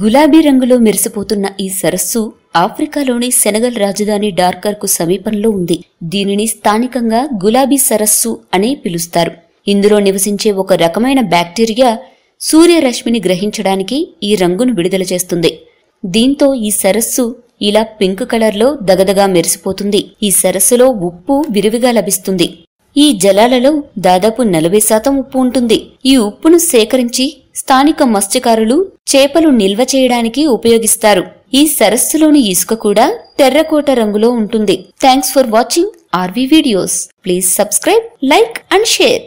గులాబీ రంగులో మెరిసిపోతున్న ఈ సరస్సు ఆఫ్రికాలోని సెనగల్ రాజధాని డార్కర్కు సమీపంలో ఉంది దీనిని స్థానికంగా గులాబీ సరస్సు అని పిలుస్తారు ఇందులో నివసించే ఒక రకమైన బ్యాక్టీరియా సూర్యరశ్మిని గ్రహించడానికి ఈ రంగును విడుదల చేస్తుంది దీంతో ఈ సరస్సు ఇలా పింక్ కలర్లో దగదగా మెరిసిపోతుంది ఈ సరస్సులో ఉప్పు విరివిగా లభిస్తుంది ఈ జలాలలో దాదాపు నలభై శాతం ఉప్పు ఉంటుంది ఈ ఉప్పును సేకరించి స్థానిక మత్స్యకారులు చేపలు నిల్వ చేయడానికి ఉపయోగిస్తారు ఈ సరస్సులోని ఇసుక కూడా టెర్రకోట రంగులో ఉంటుంది thanks for watching RV videos please subscribe like and share